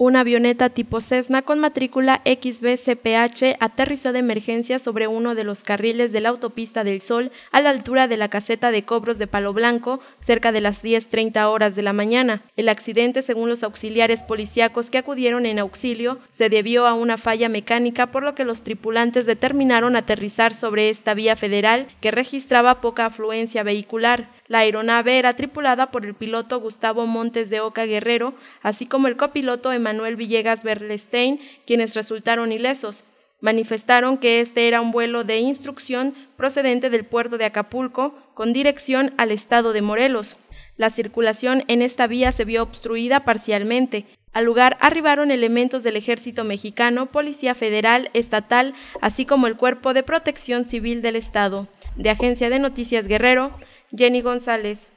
Una avioneta tipo Cessna con matrícula XBCPH aterrizó de emergencia sobre uno de los carriles de la autopista del Sol a la altura de la caseta de cobros de Palo Blanco cerca de las 10.30 horas de la mañana. El accidente, según los auxiliares policíacos que acudieron en auxilio, se debió a una falla mecánica por lo que los tripulantes determinaron aterrizar sobre esta vía federal que registraba poca afluencia vehicular. La aeronave era tripulada por el piloto Gustavo Montes de Oca Guerrero, así como el copiloto Emanuel Villegas Berlestein, quienes resultaron ilesos. Manifestaron que este era un vuelo de instrucción procedente del puerto de Acapulco con dirección al estado de Morelos. La circulación en esta vía se vio obstruida parcialmente. Al lugar arribaron elementos del ejército mexicano, policía federal, estatal, así como el cuerpo de protección civil del estado. De Agencia de Noticias Guerrero, Jenny González.